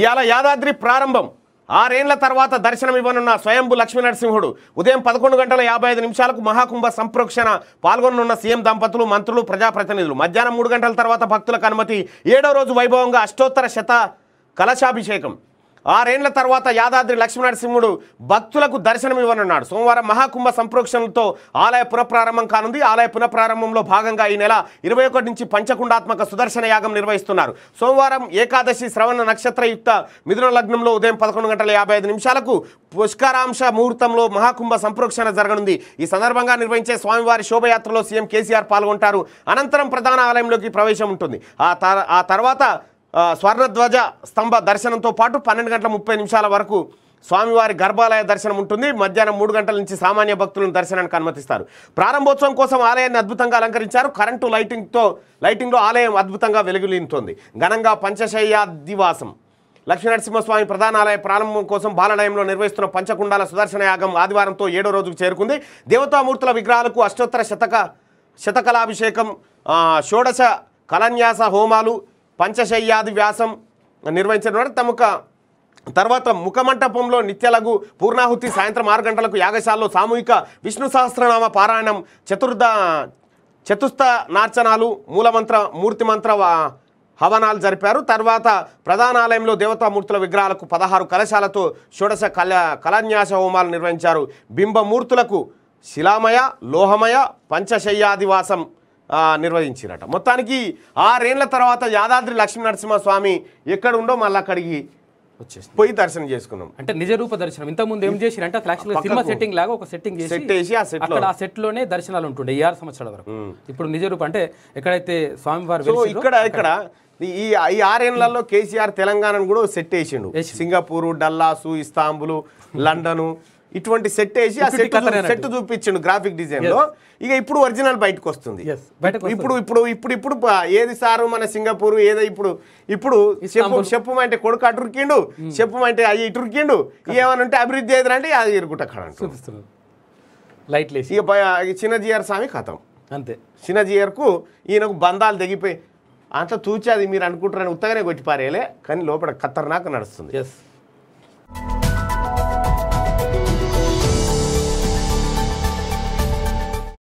ఇవాళ యాదాద్రి ప్రారంభం ఆరేండ్ల తర్వాత దర్శనం ఇవ్వనున్న స్వయంభు లక్ష్మీనరసింహుడు ఉదయం పదకొండు గంటల యాభై ఐదు నిమిషాలకు మహాకుంభ సంప్రోక్షణ పాల్గొననున్న సీఎం దంపతులు మంత్రులు ప్రజాప్రతినిధులు మధ్యాహ్నం మూడు గంటల తర్వాత భక్తులకు అనుమతి ఏడో రోజు వైభవంగా అష్టోత్తర శత కలశాభిషేకం ఆరేండ్ల తర్వాత యాదాద్రి లక్ష్మీనరసింహుడు భక్తులకు దర్శనమివ్వనున్నాడు సోమవారం మహాకుంభ సంప్రోక్షణలతో ఆలయ పునఃప్రారంభం కానుంది ఆలయ పునఃప్రారంభంలో భాగంగా ఈ నెల ఇరవై ఒకటి నుంచి పంచకుండాత్మక సుదర్శన యాగం నిర్వహిస్తున్నారు సోమవారం ఏకాదశి శ్రవణ నక్షత్రయుక్త మిథున లగ్నంలో ఉదయం పదకొండు గంటల యాభై ఐదు నిమిషాలకు పుష్కరాంశ ముహూర్తంలో మహాకుంభ సంప్రోక్షణ జరగనుంది ఈ సందర్భంగా నిర్వహించే స్వామివారి శోభయాత్రలో సీఎం కేసీఆర్ పాల్గొంటారు అనంతరం ప్రధాన ఆలయంలోకి ప్రవేశం ఉంటుంది ఆ తర్వాత స్వర్ణధ్వజ స్తంభ దర్శనంతో పాటు పన్నెండు గంటల ముప్పై నిమిషాల వరకు స్వామివారి గర్భాలయ దర్శనం ఉంటుంది మధ్యాహ్నం మూడు గంటల నుంచి సామాన్య భక్తులను దర్శనానికి అనుమతిస్తారు ప్రారంభోత్సవం కోసం ఆలయాన్ని అద్భుతంగా అలంకరించారు కరెంటు లైటింగ్తో లైటింగ్లో ఆలయం అద్భుతంగా వెలుగులింతోంది ఘనంగా పంచశయ్యాదివాసం లక్ష్మీనరసింహస్వామి ప్రధానాలయ ప్రారంభం కోసం బాలనయంలో నిర్వహిస్తున్న పంచకుండాల సుదర్శన యాగం ఆదివారంతో ఏడో రోజుకు చేరుకుంది దేవతామూర్తుల విగ్రహాలకు అష్టోత్తర శతక శతకలాభిషేకం షోడశ కలన్యాస హోమాలు పంచశయ్యాది వ్యాసం నిర్వహించిన తమక తర్వాత ముఖమంటపంలో నిత్యలఘు పూర్ణాహుతి సాయంత్రం ఆరు గంటలకు యాగశాలలో సామూహిక విష్ణు సహస్రనామ పారాయణం చతుర్థ చతుస్థ నార్చనాలు మూలమంత్ర మూర్తి మంత్ర హవనాలు జరిపారు తర్వాత ప్రధానాలయంలో దేవతామూర్తుల విగ్రహాలకు పదహారు కలశాలతో షోడశ కళ కళన్యాస హోమాలు నిర్వహించారు బింబమూర్తులకు శిలామయ లోహమయ పంచశయ్యాదివాసం నిర్వహించారట మొత్తానికి ఆరేళ్ల తర్వాత యాదాద్రి నరసింహస్వామి ఎక్కడ ఉండో మళ్ళీ అక్కడికి పోయి దర్శనం చేసుకున్నాం అంటే నిజ రూప దర్శనం ఇంత ముందు ఏం చేసి అంటే అసలు సినిమా సెట్టింగ్ లాగా ఒక సెట్టింగ్ చేసి అక్కడ ఆ సెట్ లోనే దర్శనాలు ఉంటుండే ఈ ఆరు సంవత్సరాల వరకు ఇప్పుడు నిజ రూప అంటే ఎక్కడైతే స్వామివారు ఇక్కడ ఇక్కడ ఈ ఈ ఆరేళ్లలో కేసీఆర్ తెలంగాణను కూడా సెట్ వేసిండు సింగపూరు డల్లాసు ఇస్తాంబులు లండను ఇటువంటి సెట్ వేసి ఆ సెట్ సెట్ చూపించిండు గ్రాఫిక్ డిజైన్ లో ఇక ఇప్పుడు ఒరిజినల్ బయటకు వస్తుంది ఇప్పుడు ఇప్పుడు ఇప్పుడు ఇప్పుడు ఏది సారు మన సింగపూర్ ఏదో ఇప్పుడు ఇప్పుడు చెప్పు అంటే కొడుకు అటురికిండు అంటే hmm. అవి ఇటురికిండు ఏమనంటే అభివృద్ధి అంటే అది ఇరుకుట చూపిస్తున్నారు లైట్ ఇక చిన్నజీఆర్ స్వామి కథం అంతే కు ఈయనకు బంధాలు తెగిపోయి అంత తూచాది మీరు అనుకుంటారని ఉత్తగానే కొట్టిపారేలే కానీ లోపల కత్తర్నాక నడుస్తుంది ఎస్